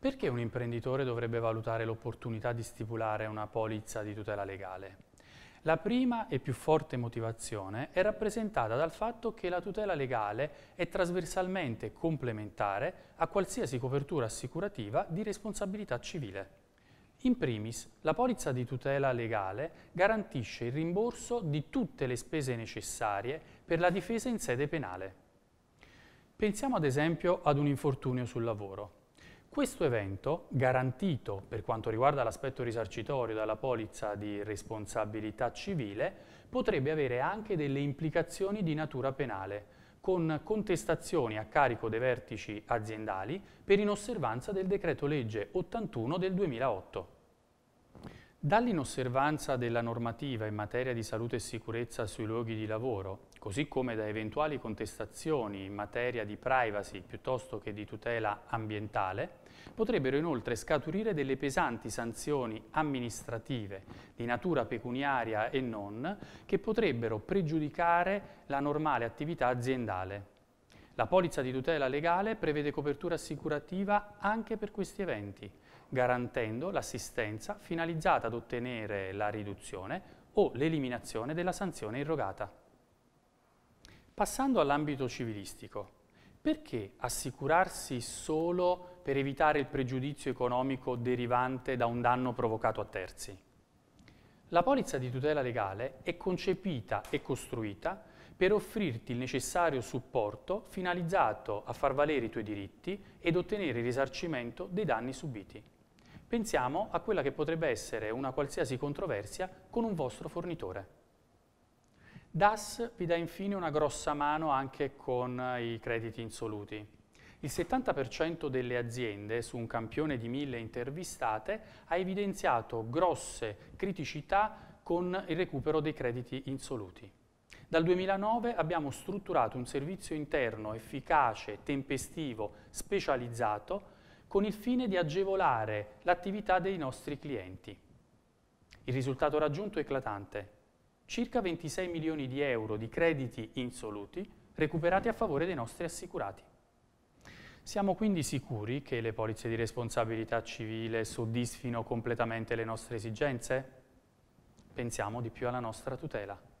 Perché un imprenditore dovrebbe valutare l'opportunità di stipulare una polizza di tutela legale? La prima e più forte motivazione è rappresentata dal fatto che la tutela legale è trasversalmente complementare a qualsiasi copertura assicurativa di responsabilità civile. In primis, la polizza di tutela legale garantisce il rimborso di tutte le spese necessarie per la difesa in sede penale. Pensiamo ad esempio ad un infortunio sul lavoro. Questo evento, garantito per quanto riguarda l'aspetto risarcitorio dalla polizza di responsabilità civile, potrebbe avere anche delle implicazioni di natura penale, con contestazioni a carico dei vertici aziendali per inosservanza del decreto legge 81 del 2008. Dall'inosservanza della normativa in materia di salute e sicurezza sui luoghi di lavoro, così come da eventuali contestazioni in materia di privacy piuttosto che di tutela ambientale, potrebbero inoltre scaturire delle pesanti sanzioni amministrative di natura pecuniaria e non che potrebbero pregiudicare la normale attività aziendale. La polizza di tutela legale prevede copertura assicurativa anche per questi eventi, garantendo l'assistenza finalizzata ad ottenere la riduzione o l'eliminazione della sanzione irrogata. Passando all'ambito civilistico, perché assicurarsi solo per evitare il pregiudizio economico derivante da un danno provocato a terzi? La polizza di tutela legale è concepita e costruita per offrirti il necessario supporto finalizzato a far valere i tuoi diritti ed ottenere il risarcimento dei danni subiti. Pensiamo a quella che potrebbe essere una qualsiasi controversia con un vostro fornitore. DAS vi dà infine una grossa mano anche con i crediti insoluti. Il 70% delle aziende su un campione di mille intervistate ha evidenziato grosse criticità con il recupero dei crediti insoluti. Dal 2009 abbiamo strutturato un servizio interno efficace, tempestivo, specializzato, con il fine di agevolare l'attività dei nostri clienti. Il risultato raggiunto è eclatante. Circa 26 milioni di euro di crediti insoluti recuperati a favore dei nostri assicurati. Siamo quindi sicuri che le polizze di responsabilità civile soddisfino completamente le nostre esigenze? Pensiamo di più alla nostra tutela.